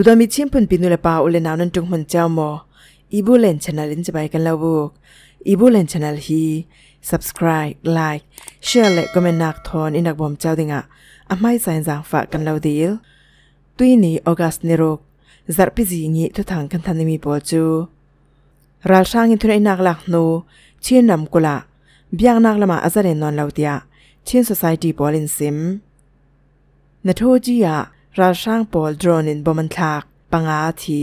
ดูดามิชิมพันปินุเลปาอุเลนาวนนตุงมันเจ้ามออีบูเลนชนะลินจะไปกันแล้วบุกอีบูเลนชนะฮี subscribe like share และ comment นักทอนอินักบอมเจ้าดิงะอาไม่สายสังฝากกันแล้วดีลตุยนี้ออกัสเนรกจัดพิจิงีทุทางกันทันมีปอจูรัลช่างอินทุนอินักหลักโนเชียนนำกุละเบียงนักละมาอาจารย์นอนเลาเดียเชียน society บอลินซิมนทโทจียะราช่างปอลดรอนินบมันทากปังอาที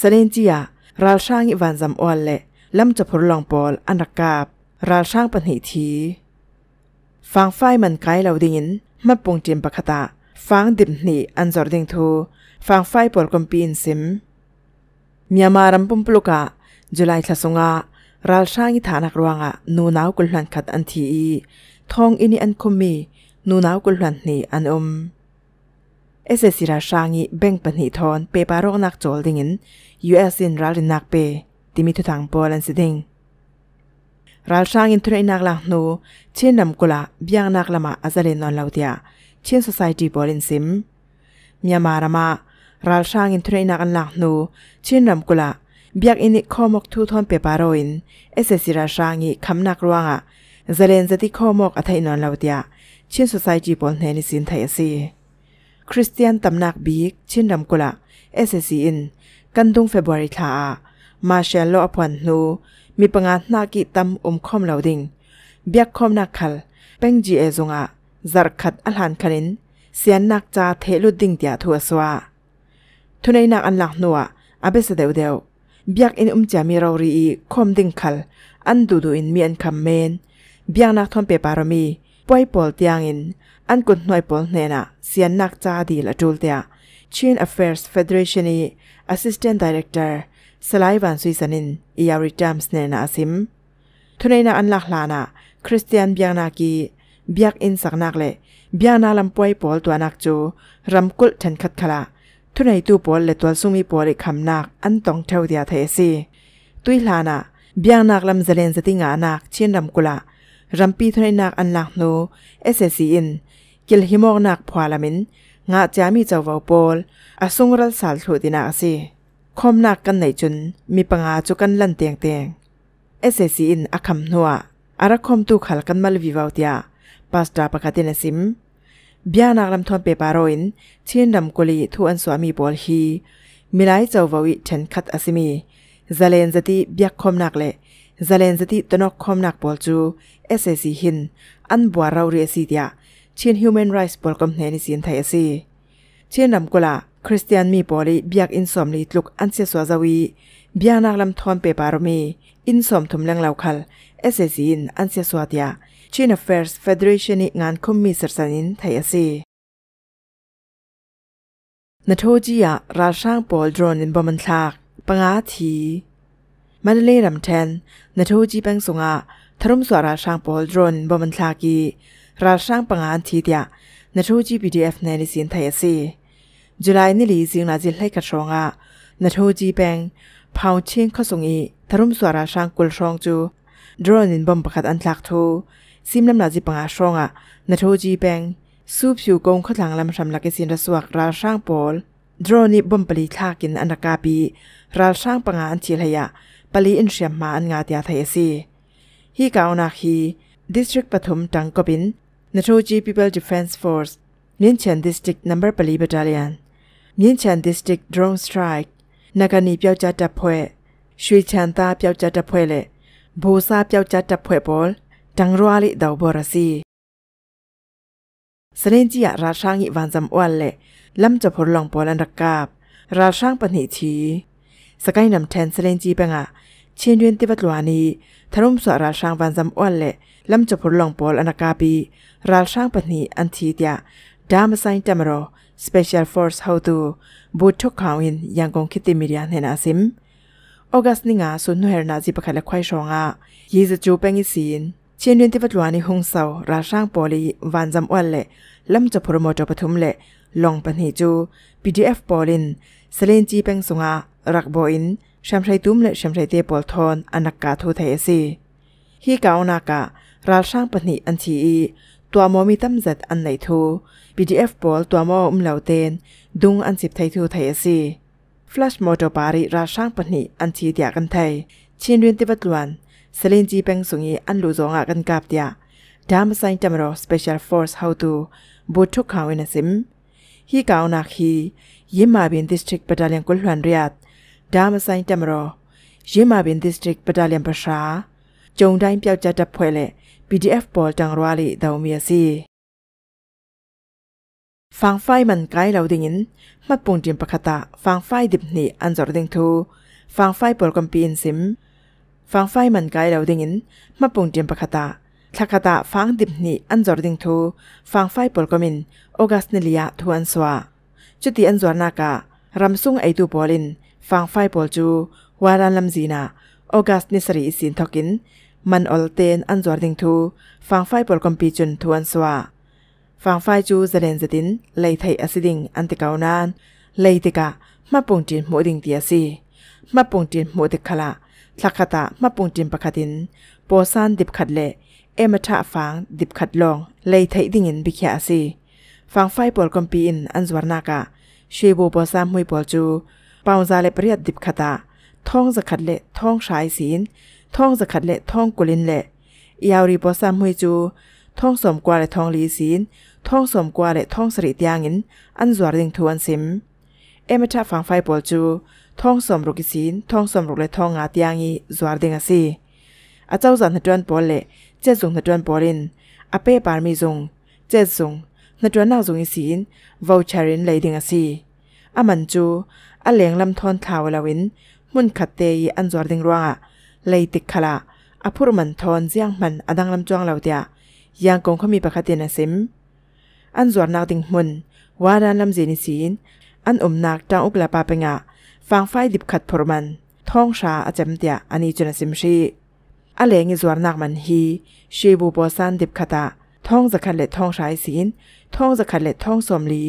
สเดนจียราช่างอิวันจำอวนเละลำจะพลองปอลอันรักกาบราช่างปัญหิทีฟังไฟมันไกลเหลาดินมาปงจิมปะคตะฟังดิบหนีอันจอดิงทูฟังไฟปอลกมปีนซิมมียมารัมปุ่มปลุกะจุลัยทัสงะรัลช่างอิฐานักรวงะนูนาวกุลหันขัดอันทีทองอินีอันคมีนูนาวกุลหันหนีอันอมเอเซสิราชางิเบ่งปันหิทอนเปปารกนักโจลดิงินยูเอสินรัลินักเปติมิทุทางปอลันสิดิงรัลชางินทุนนักลังโนเช่นนำกุลาเบียงนักละมาอาซาเลนอนลาวเดียเชนสังคีบอลินซิมมียมารามารัลชางินทุนนักลังโนเช่นนำกุลาเบียงอินิข้อมกทุทอนเปปารอินเอเซสิราชางิคำนักรวงอะซาเลนจะที่ข้อมกอัฐยนอนลาวเดียเชนสังคีบอลเนนิสินไทยซีคริสเตียนตำนักบีกชินดำกุละเอเซซีอินกันดุงเฟบริทามาเชลโลอพวันนูมีปังานนากิตำอมคอมเลาดิงเบียกคอมนักขลเป็งจีเอซงะจารขัดอลานคนินเสียนนักจาเทลุดดิงเตียทัวสวาทุนใยนักอันหลักนัวอาเบสเดวเดวเบียกอินอุมจามีเรารีคอมดิงขลอันดูดูอินมีอันคำเมนเบียกนักทอมเปปารมีป่วยปอลเตียงอินอันกุนหน่วยปอลเนน่ะเสียนนักจ้าดีละจูลเตีย Chin Affairs Federation ี Assistant Director สลายวันสุยสนินอียาริจัมส์เนน่ะซิมทุนน่ะอันหลักลานะคริสเตียนเบียงนากีเบียกอินสักนักเลยเบียงนาลำป่วยปอลตัวนักจูรำกุลฉันคัดขละทุนนตัวปอลเลตัวซุมีปอลคำนักอันต้องเทวเดียเทสีตุยลานะเบียงนักลำเจเลนสติงานักเชียนรำกุลารัมปีทนายนักอันหลักโนเอเซซีอินกิลฮิมอกนักพวาลามินงาจามีเจ้าวาวปอลอาสุงรัลสาลถูดินาสีคมนักกันไหนจุนมีปังอาจุกันลันเตียงเตียงเอเซซีอินอาคำนัวอารักคมตูขัลกันมาลวิวาวเตียปัสตาปะกตินสิมบียนักลำทอนเปปารอินเชียนดำกุลีทูอันสวามีบอลฮีมิไลเจ้าวาวิเชนคัดอาซิมีซาเลนจะตเบียกคมนักเลซาเลนสติดตนกคอมนักบอลจูเอสเอซีหิน อันบัวเราเรียสิเดียเชียนฮิวแมนไรส์บอลกำเนิดในสินไทยสิเชียนนำกุลาคริสเตียนมีบอลีเบียกอินสอมลีลุกอันเสียสวาจวีเบียนักลำทอนเปปาร์มีอินสอมทุ่มแรงเหล่าขัลเอสเอซีอินอันเสีสวาเดียเชียนอเฟร์สเฟเดเรชันอีงานคอมมิสสันินไทยสินทโทจียาราชังบอลดรอนินบอมันทากปังอาทีมันเลยรำเทนนทูจีเป็นสงะทรุมสวราชัางปอลดรนบอมันทากีราชัางปังอันทีเดียนทูจีพีดีเอฟในดิสินไทยซีจุลัยนิลีซิงนาจิเลกัสชงะนทูจีเป็นพาวเชยงข้อสงอีทรุมสวราชัางกุลชองจูดรนินบอมประกาศอันทักทูซิมลำนาจิปังอาชงะนทูจีเป็นสูบผิวกงข้าหลังลำชำลักเษินรสวกราชัางปอลดรนิบอมปลีทากินอันรกาปีราชัางปังอันทีเลยะปลีอินเชียมมาอันงาตยาไทยซีฮีกาอนาคีดิสทริกปฐมตังกบินนทโทจีพีเปิลดิฟเฟนซ์ฟอร์สมิ่นเชนดิสติกนัมเบอร์ปลีบัตาเลียนมิ่นเชนดิสติกโดรนสไตร์นักหนีเปียวจัดจับเพวชวยชนตาเปียวจัดจับเพวเลบูซาเปียวจัดจับเพวบอลตังรัวลิดาวบอร์ซีสเลนจิยาราช่างอิวันจำอ้วนเล่ลำจะพลลองบอลอันรักกาบราช่างปนิชีစကိုင်းနမ်ထန်စလင်ကြီးပငါချင်းတွင်တိဘတ်လွာနီသရုံစွာရာရှန်ဗန်ဇမ်အွန်လေလမ်ချဖုလောင်ပေါ်အနကာပီရာရှန်ပနီအန်တီတျာဒါမဆိုင်တမရော Special Force ဟောတူဘူထုခောင်းရင်ရန်ကုန်ခိတိမီရီယန်ဟေနာစင်အောဂတ်နင်းငါဆွန်နွေရနာဇီပခလခွိုင်ရှောငါယေဇဂျိုပန်ဂီစင်ချင်းတွင်တိဘတ်လွာနီဟုံဆောရာရှန်ပေါ်လီဗန်ဇမ်အွန်လေလမ်ချဖုရမောတပထုမလေလောင်ပနီဂျူ PDF ပေါ်လင်စလင်ကြီးပန်ဆုငါรักบอินชมชัยตุ้มและชมชัยเตปอลทอนอนักกาทูเทสีฮีเกาอนากะราช่างปณิอันชีอีตัวมมีตั้มจัดอันไหนทู p d f บอลตัวมอุ้มเหล่าเตนดุงอันสิบไทยทูไทยสีฟลัชมอจปาริราช่างปณิอันชีเดียกันไทยชินเรียนติบัตลวนเซลินจีเป็งสุงีอันลูจงอากันกาบเดียดามไซน์จำรอสเปเชียลฟอร์สเฮาตูบรทุกข่าวินสิมฮีเกาอนาคฮียิมมาบินดิสทริกปะดาเลียงกุลหวันเรียดดามไซน์จำรอยิ่งมาเป็นดิสตริกปัตตานีภาษาจงได้เปียวจัดจับเพล PDF บอลจังรววลีดาวเมียซีฟังไฟมันไกลเราดิ่งิน มาปุ่งจิมปะคตะฟังไฟดิบหนีอันจอดดิงทูฟังไฟปลกัมปีอินซิมฟังไฟมันไกลเราดิ่งิน มาปุ่งจิมปะคตะทักตะฟังดิบหนีอันจอดดิงทูฟังไฟปลกัมินออกัสเนลียทวนสวาจุดที่อันจวนนากะรำซุงไอตูบอลินฟังไฟปอลจูวารันลำจีนาออกัสนิสรีสินทกิน มันอลเตนอันจวดิงทู ฟังไฟปอลกอมปีจุนทวนสวาฟังไฟจูเจเลนเจตินเลยไทยอสิดิงอันติกาวนานเลยติกะมาปุ่งจินหมูดิงเตียซีมาปุ่งจินหมูติขละลักขตะมาปุ่งจินปะขดินโปซานดิบขัดเละ เอมาทะฟังดิบขัดลองเลยไทยดิ่งินบิขยาซีฟังไฟปอลกอมปีอินอันจวดนากะช่วยบูโปซามหวยปอลจูปาวซาเลเปรียดดิบขตาท้องสะขัดเละท้องชายศีลท้องสะขัดเละท้องกุลินเละยาวรีบอซามหุยจูท้องสมกว่าและท้องลีศีลท้องสมกว่าและท้องสริตยางินอันจวดริงทวนซิมเอมชาฟังไฟปอลจูท้องสมรุกิศีลท้องสมรุกและท้องงาตยางีจวดริงอาซีอาเจ้าจันทดวนปอลเละเจ็ดสงทดวนปอลินอาเป้ปารมีจงเจ็ดสงนดวนนาวจงอีศีลวอลชารินเลยดิงอาซีอามันจูอเลียงลำทอนทาวลาวินมุนขัดเตยอันจอดิงรวงอ่ะเลยติดขลาอภูรมันทอนเสียงมันอดังลำจวงเหล่าเดียยังคงเขามีประคติเนซิมอันจวนนักดิ่งมุนว่าด้านลำเจนิสินอันอุ่มนักจังอุกลาปาเปงะฟังไฟดิบขัดพรมันท้องชาอาจจมเดียอันนี้จนซิมชีอเลียงอีจวนนักมันฮีชีบูปบสันดิบขัดท้องสะขัดเล็ดท้องชายสินท้องสะขัดเล็ดท้องสมลี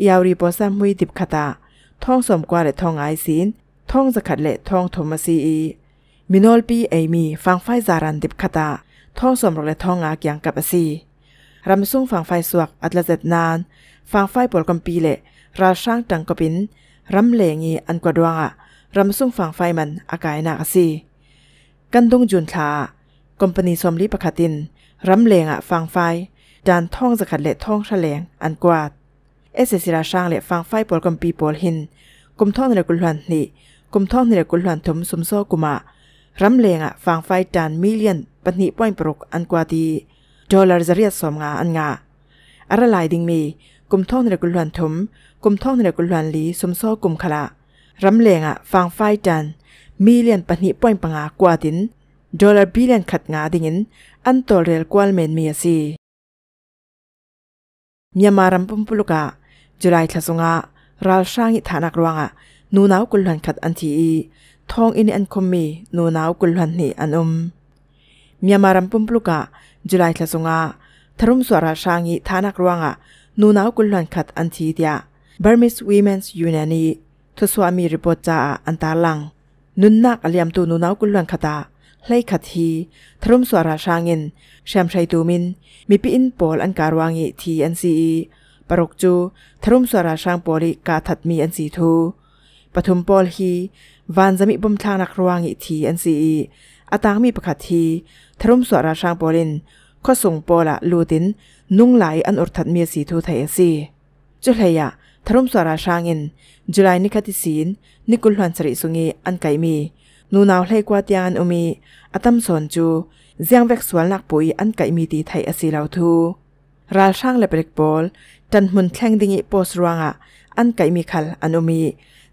เยาวรีปบสันมุยดิบขัดาท่องสมกว่าและท่องไอซีนท่องสขัดและท่องโทมัสีอีมินอลปีเอมีฟังไฟจารันติบคาตาท่องสมรกและท่องอากียงกับอสีรำซุ่งฟังไฟสวกอัตละเจ็ดนาน ฟังไฟปวดกำมปีเละราช่างตังกบินรำเลงีอันกว่าดวงอะรำซุ่งฟังไฟมันอากายหนักซี กันดงจุนทาคอมพานีสมลีปะคตินรำเลงอะฟังไฟจานท่องสกัดเละท่องแฉลงอันกวาดเอสเซซิลาช่างเล่ฟังไฟปอลกัมปีปอลหินกุมท่องในกุลหันนี่กุมท่องในกุลหันถมสมโซกุมะรำเลงอ่ะฟังไฟจานมิเลียนปนิป้อยปรกอันกว่าดีดอลลาร์จะเรียกสมงาอันงาอะไรหลายดิงมีกุมท่องในกุลหันถมกุมท่องในกุลหันลีสมโซกุมขละรำเลงอ่ะฟังไฟจานมิเลียนปนิป้อยปังากว่าดินดอลลาร์บิเลียนขัดงาดิงินอันตัวเรียลกวาลเมนมีสีมียมารำมปุ่มปุลกะจุลัยทัศงะรัลช่างอิฐานักรวงะนูนาวกุลหันขัดอันทีอีทองอินอันคมมีนูนาวกุลหันนีอันอุมมีมารัมปุ่มปลุกะจุลัยทัศงะทรุมสวราช่างอิฐานักรวงะนูนาวกุลหันขัดอันทีเดียบาร์มิสวีแมนส์ยูเนียนีทศวามีรีพอร์จ่าอันตาลัง นุนนักอเลียมตูนูนาวกุลหันขัดาไล่ขัดทีทรุมสวราชางินแชมชัยตูมิน มีปีอินปอลอันการวางิทีอันซีปรกจูทรุมสวราช่างปอลิกาถัดมีอันสีทูปฐุมปอลฮีวานจะมีบมทางนักรวางอีทีอันสีอาตางมีประคัดทีทรุมสวราช่างปอลินข้อส่งปอละลูติน นุ่งไหลอันอดถัดมีสีทูไทยสีจุเลยะทรุมสวราช่างอินจุลัยนิคติศีน นิกุลหันสริสุงีอันไกมี นูนาวเล่กวาดยานอุมีอาตัมสอนจูเจียงเวกสวนลักปุยอันไกมีตีไทยสีเหล่าทู ราช่างและเปรกบอลจันมุนแทงดิ่งปอสรวงอ่ะอันไก่มีขัลอันอมี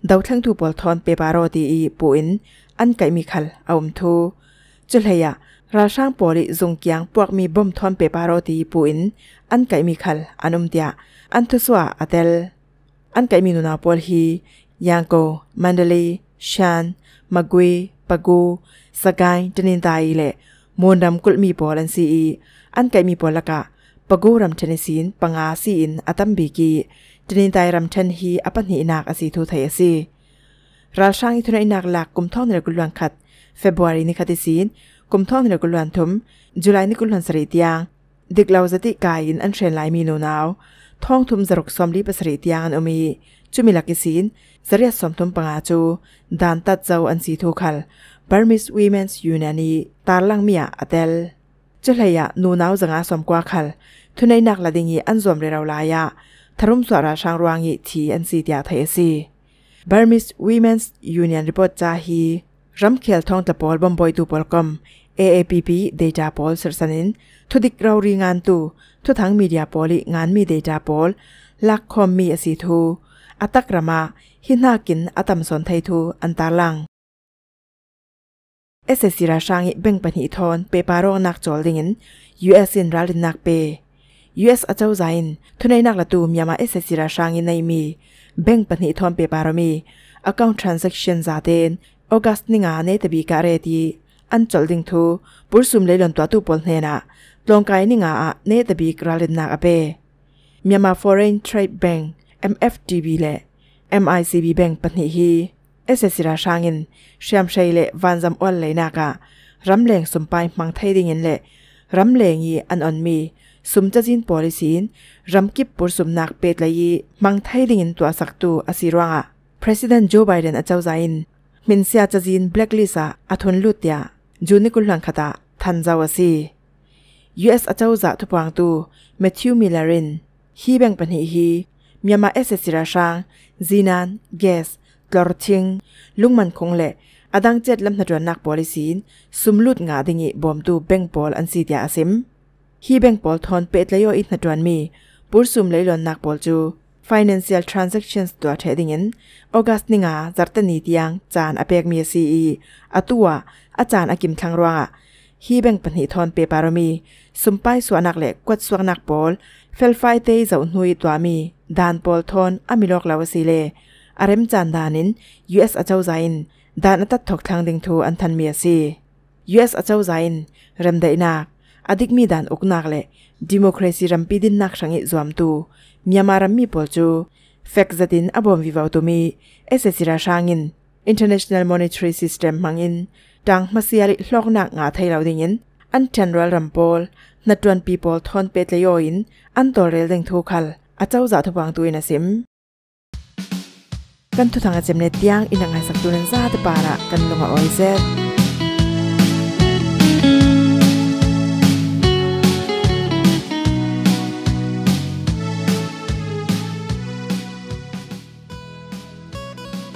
ดาวทั้งทูบอลทอนเปปารอดีอีปูอินอันไก่มีขัลอามทูจุลเฮียราช่างปอลิจงกียงพวกมีบอมทอนเปปารอดีปูอินอันไก่มีขัลอันอมเดียอันทุสวาอัตเตลอันไก่มีนุนาปอลฮียังโกมันเดลีชานมากุยปะกูสกายจันินตายเลมมนดำกุลมีปอลันซีอีอันไก่มีปอลกะปกูรำเชนิสินปังอาซีนอตัมบิกีจนินตายรำเชนฮีอปันหีนักอาสีทูไทยซีราชังอิทุนอินักหลักกุมท่องในกุลวันขัดเฟบรุยนิคติสินกุมท่องในกุลวันทุมจุลัยนิกุลวันสริตยางดิกลาวสติกายินอันเชนไลมีโนนาวท่องทุมสรกสอมลีปสริตยางอันอมีจุมิลักิสินสริยสอมทุมปังอาจูดานตัดเจ้าอันสีทูขัลบ Burmese Women's u n i นีตาลังเมียอัตเตลจะเลยะนูนาวจงอาสมกว่าคัลทุนในนักละดิงีอันสวมเรราลายะทรุมสวราชางรวงยีทีอันซีเดียไทยซี Burmese Women's Union Report จาฮีรัมเคลทองตะปอลบอมบอยตูปอลกอม AAPP เดจาปอลสรสนินทุดิกเรารีงานตูทุทั้งมีเดียปอลิงานมีเดจาปอลลักคอมมีอสีทูอัตกรมาหินากินอตัมสนไททูอันตาลัง Ese sira shangi beng pan hi thon pe paro nak chol dingin US in ralin nak pe US achau zain thunai nak latu myama ese sira shangi nei mi beng pan hi thon pe paro mi account transaction za den August ni nga ne te bi ka re ti an chol ding thu pursum le lon tua tu pol hne na tlongkai ni nga a ne te bi kralin nak ape myama foreign trade bank MFTB le MICB bank pan hi hi เอเซสิราช่างอินเชียมเชัยเล่วันจำอ้วนเลยนักะรำเลงสมไปมังไทยดิเงเล่รำเลงยีอันอ่อนมีสมจะจินปอลิสินรำกิบปุรสมนักเป็ดเลยยีมังไทยดิเงตัวสักตัวอสิรวงอะประธานโจไบเดนอาเจ้าใจอินมินเซียจะจินแบล็กลิซาอัทนลุตยาจูนิกุลังคตาทันจาวซีูเอาเจ้าจะทุบวางตัวแมทธิวมิลเลอรินฮีแบงปันฮีฮีมีมาเอเซสิราช่างจีนันเกสลอร์ทิงลุงมันคงเละอดังเจ็ดลำนาดวนนักบอลิสินสุมลุดงาดิงิบอมตูเบงบอลอันสีดยาซิมฮีเบงบอลทอนเป็ดเลยออินนาดวนมีปุรสุมเลยลอนนักบอลจู financial transactions ตัวเทดิงินออกัสนิงาจัดตนีเตียงจานอเปกเมียซีอีอตัวอาจารย์อากิมคังรัวฮีแบ่งปัญหาทอนเปปารมีสมป้ายสวนักเล็กกวดสวนักบอลเฟลไฟเตยเจ้าหนุยตัวมีดานบอลทอนอมิลอกลาวซีเลอารมจันดานิน US อาเจ้าใจน์ดานตัดถกทางดึงทูอันทันเมียซี US อาเจ้าใจน์เริ่มได้นักอดีกมีดานอุกนักเลยดิโมคราซีรัมปีดินนักสังเกตจอมตูมีมารัมีปอลจูเฟกจดินอบอมวิวาตุมีเอสเซซิราช่างิน International Monetary System มังอินดังมาเสียริลอกนักงาไทยเราดิเงินอันเจนรัลรัมโพลนัดววนปีโพลทอนเปตเลยอินอันตัวเรลดองทูคัลอาเจ้าจ่าทวังตัวอินสิมกันทุทางอาเจมเนตียงอินังไฮสักตุนั้นซาตปาระกันลงอ้อยเซ